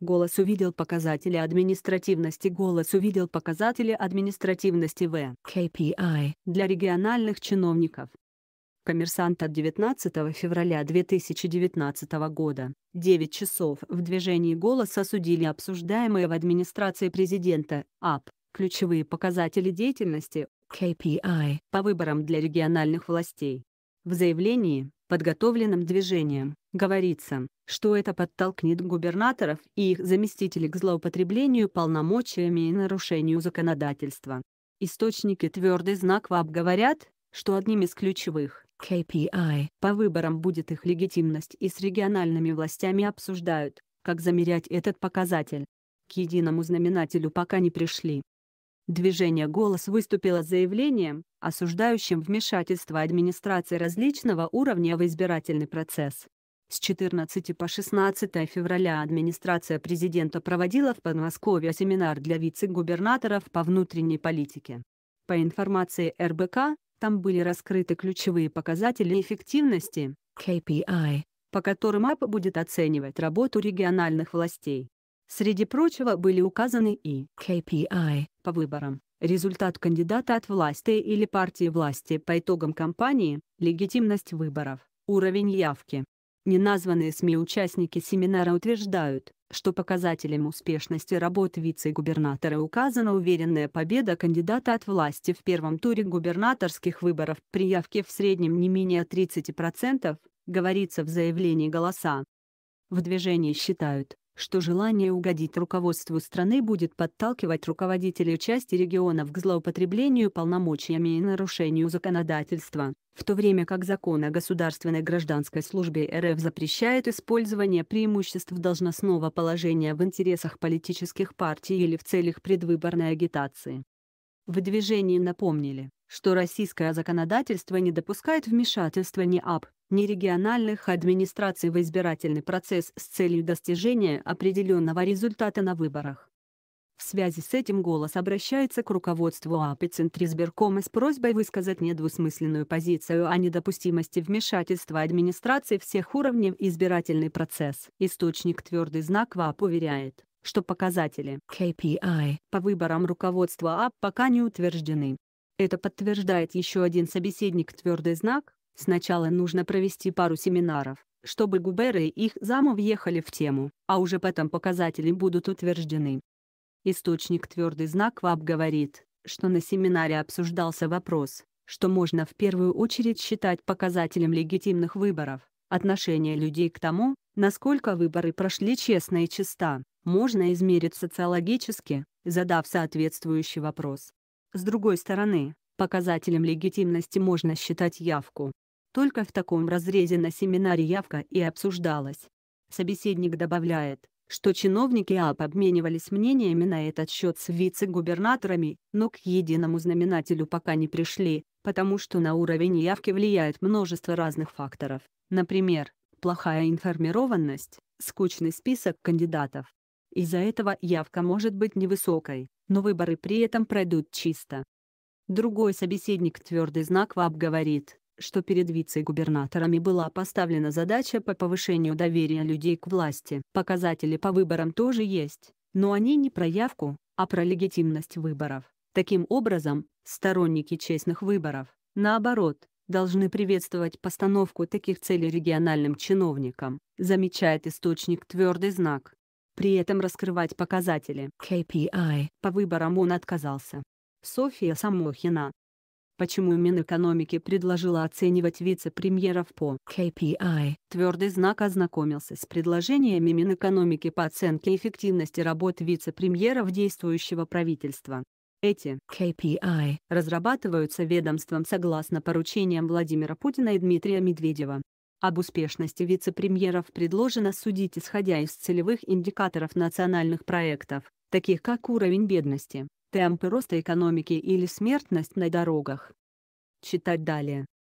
Голос увидел показатели административности. Голос увидел показатели административности в KPI для региональных чиновников. Коммерсант от 19 февраля 2019 года. 9 часов в движении Голос осудили обсуждаемые в администрации президента АП ключевые показатели деятельности KPI по выборам для региональных властей. В заявлении, подготовленном движением, Говорится, что это подтолкнет губернаторов и их заместителей к злоупотреблению полномочиями и нарушению законодательства. Источники твердый знак ВАП говорят, что одним из ключевых KPI по выборам будет их легитимность и с региональными властями обсуждают, как замерять этот показатель. К единому знаменателю пока не пришли. Движение «Голос» выступило с заявлением, осуждающим вмешательство администрации различного уровня в избирательный процесс. С 14 по 16 февраля администрация президента проводила в Подмосковье семинар для вице-губернаторов по внутренней политике. По информации РБК, там были раскрыты ключевые показатели эффективности KPI, по которым АП будет оценивать работу региональных властей. Среди прочего были указаны и KPI по выборам, результат кандидата от власти или партии власти по итогам кампании, легитимность выборов, уровень явки, Неназванные СМИ-участники семинара утверждают, что показателем успешности работы вице-губернатора указана уверенная победа кандидата от власти в первом туре губернаторских выборов при явке в среднем не менее 30%, говорится в заявлении «Голоса». В движении считают, что желание угодить руководству страны будет подталкивать руководителей части регионов к злоупотреблению полномочиями и нарушению законодательства, в то время как закон о государственной гражданской службе РФ запрещает использование преимуществ должностного положения в интересах политических партий или в целях предвыборной агитации. В движении напомнили, что российское законодательство не допускает вмешательства ни АП, ни региональных администраций в избирательный процесс с целью достижения определенного результата на выборах. В связи с этим «Голос» обращается к руководству АП и Центризбиркома с просьбой высказать недвусмысленную позицию о недопустимости вмешательства администрации всех уровней в избирательный процесс. Источник «Твердый знак» ВАП уверяет, что показатели KPI по выборам руководства АП пока не утверждены. Это подтверждает еще один собеседник «Твердый знак». Сначала нужно провести пару семинаров, чтобы Губеры и их замы въехали в тему, а уже потом показатели будут утверждены. Источник «Твердый знак» ВАП говорит, что на семинаре обсуждался вопрос, что можно в первую очередь считать показателем легитимных выборов, отношение людей к тому, насколько выборы прошли честно и чисто, можно измерить социологически, задав соответствующий вопрос. С другой стороны, показателем легитимности можно считать явку. Только в таком разрезе на семинаре явка и обсуждалась. Собеседник добавляет, что чиновники АП обменивались мнениями на этот счет с вице-губернаторами, но к единому знаменателю пока не пришли, потому что на уровень явки влияет множество разных факторов, например, плохая информированность, скучный список кандидатов. Из-за этого явка может быть невысокой, но выборы при этом пройдут чисто. Другой собеседник твердый знак ВАП говорит, что перед вице-губернаторами была поставлена задача по повышению доверия людей к власти. Показатели по выборам тоже есть, но они не про явку, а про легитимность выборов. Таким образом, сторонники честных выборов, наоборот, должны приветствовать постановку таких целей региональным чиновникам, замечает источник твердый знак. При этом раскрывать показатели KPI по выборам он отказался. София Самохина. Почему Минэкономики предложила оценивать вице-премьеров по KPI? Твердый знак ознакомился с предложениями Минэкономики по оценке эффективности работ вице-премьеров действующего правительства. Эти KPI разрабатываются ведомством согласно поручениям Владимира Путина и Дмитрия Медведева. Об успешности вице-премьеров предложено судить исходя из целевых индикаторов национальных проектов, таких как уровень бедности, темпы роста экономики или смертность на дорогах. Читать далее.